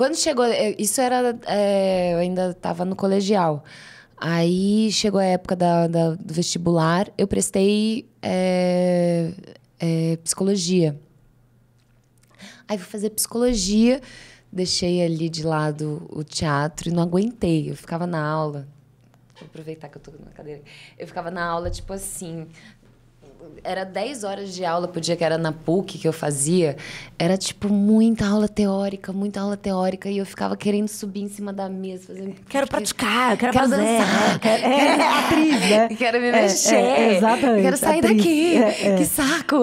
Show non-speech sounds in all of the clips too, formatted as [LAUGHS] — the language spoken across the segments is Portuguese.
Quando chegou. É, isso era. É, eu ainda estava no colegial. Aí chegou a época da, da do vestibular, eu prestei é, é, psicologia. Aí fui fazer psicologia, deixei ali de lado o teatro e não aguentei. Eu ficava na aula. Vou aproveitar que eu tô na cadeira. Eu ficava na aula, tipo assim, era 10 horas de aula por dia que era na PUC que eu fazia. Era tipo muita aula teórica, muita aula teórica e eu ficava querendo subir em cima da mesa, fazendo quero praticar, quero, quero fazer, dançar, [LAUGHS] quero, é, quero, é, atriz, né? [LAUGHS] Quero me é, é mexer. É, exatamente. Quero sair atriz, daqui. É, é. Que saco.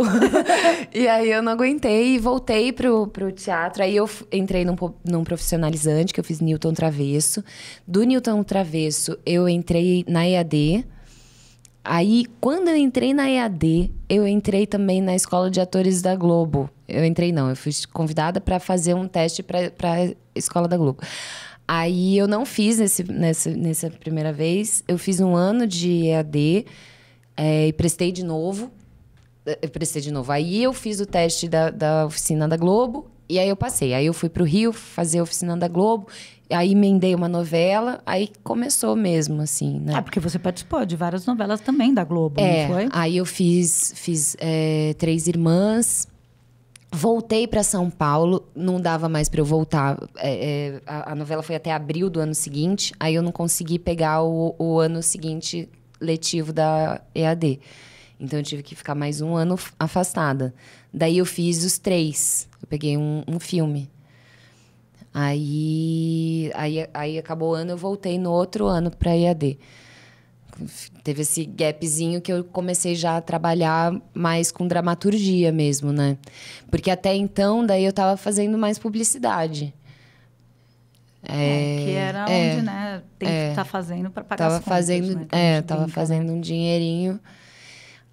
[LAUGHS] e aí eu não aguentei e voltei pro, pro teatro. Aí eu entrei num, num profissionalizante que eu fiz Newton Travesso. Do Newton Travesso eu entrei na EAD Aí, quando eu entrei na EAD, eu entrei também na Escola de Atores da Globo. Eu entrei, não, eu fui convidada para fazer um teste para a Escola da Globo. Aí eu não fiz nesse, nessa, nessa primeira vez. Eu fiz um ano de EAD é, eh, e prestei de novo. Eu eh, prestei de novo. Aí eu fiz o teste da, da oficina da Globo e aí eu passei. Aí eu fui para o Rio fazer a oficina da Globo. Aí emendei uma novela, aí começou mesmo, assim, né? Ah, porque você participou de várias novelas também da Globo, é, não foi? Aí eu fiz, fiz é, Três Irmãs, voltei para São Paulo, não dava mais para eu voltar. É, é, a, a, novela foi até abril do ano seguinte, aí eu não consegui pegar o, o ano seguinte letivo da EAD. Então eu tive que ficar mais um ano afastada. Daí eu fiz os três. Eu peguei um, um filme. Aí, aí, aí acabou o ano, eu voltei no outro ano para IAD. Teve esse gapzinho que eu comecei já a trabalhar mais com dramaturgia mesmo, né? Porque até então, daí eu estava fazendo mais publicidade. É, é, que era é, onde, é, né? Tem que estar é. tá fazendo para pagar tava as contas, fazendo, né? É, tava brinca, né? fazendo né? um dinheirinho.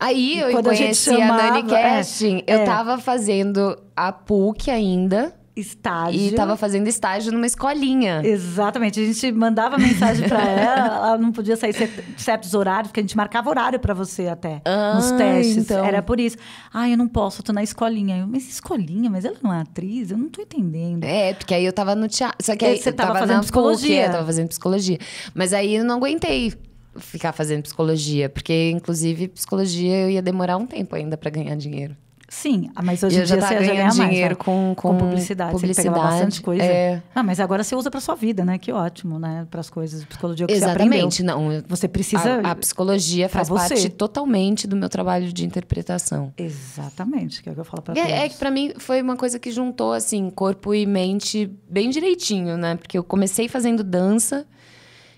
Aí eu Quando conheci a, chamava, a Dani Casting. É, é eu é. tava fazendo a PUC ainda. Estágio. E tava fazendo estágio numa escolinha. Exatamente. A gente mandava mensagem para [LAUGHS] ela, ela não podia sair certos horários, porque a gente marcava horário para você até. Ah, nos testes. Então. Era por isso. Ah, eu não posso, eu tô na escolinha. Eu, mas escolinha, mas ela não é atriz? Eu não tô entendendo. É, porque aí eu tava no teatro. Só que aí, você tava, tava fazendo é, psicologia. Pulque, eu tava fazendo psicologia. Mas aí eu não aguentei ficar fazendo psicologia, porque inclusive psicologia eu ia demorar um tempo ainda para ganhar dinheiro. Sim, ah, mas hoje em dia tá você ganha mais, dinheiro né? com, com, com, publicidade, publicidade você bastante coisa. É... Ah, mas agora você usa para sua vida, né? Que ótimo, né? Para as coisas, psicologia é que Exatamente, você aprendeu. não. Você precisa A, a psicologia faz você. parte totalmente do meu trabalho de interpretação. Exatamente, que é o que eu falo para é, todos. É, é que para mim foi uma coisa que juntou assim, corpo e mente bem direitinho, né? Porque eu comecei fazendo dança,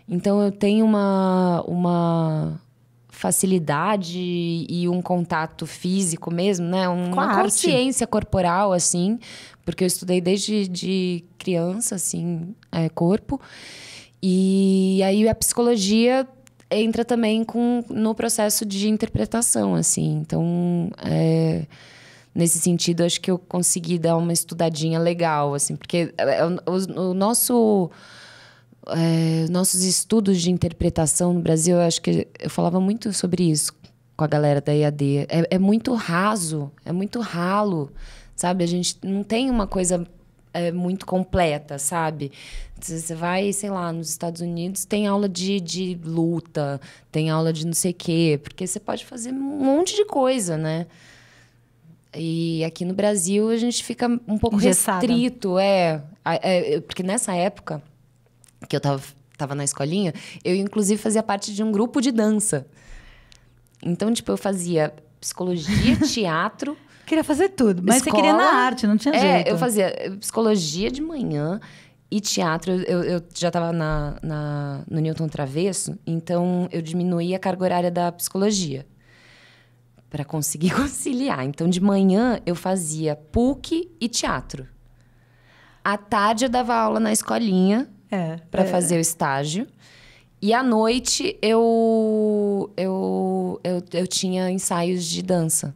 então eu tenho uma, uma facilidade e um contato físico mesmo, né? uma consciência corporal, assim, porque eu estudei desde de criança, assim, é, corpo. E aí a psicologia entra também com, no processo de interpretação, assim. Então, é, nesse sentido, acho que eu consegui dar uma estudadinha legal, assim, porque é, é, o, o nosso é, nossos estudos de interpretação no Brasil, eu acho que eu falava muito sobre isso com a galera da IAD É, é muito raso, é muito ralo, sabe? A gente não tem uma coisa é, muito completa, sabe? Você vai, sei lá, nos Estados Unidos tem aula de, de luta, tem aula de não sei o quê, porque você pode fazer um monte de coisa, né? E aqui no Brasil a gente fica um pouco Engessada. restrito, é, é, é. Porque nessa época que eu tava, tava na escolinha, eu inclusive fazia parte de um grupo de dança. Então, tipo, eu fazia psicologia, [LAUGHS] teatro. Queria fazer tudo, mas escola, você queria na arte, não tinha é, jeito. É, eu fazia eh, psicologia de manhã e teatro. Eu, eu já estava na, na, no Newton Travesso, então eu diminuí a carga horária da psicologia para conseguir [LAUGHS] conciliar. Então, de manhã eu fazia PUC e teatro. À tarde eu dava aula na escolinha é, para é. fazer o estágio. E à noite eu, eu, eu, eu tinha ensaios de dança.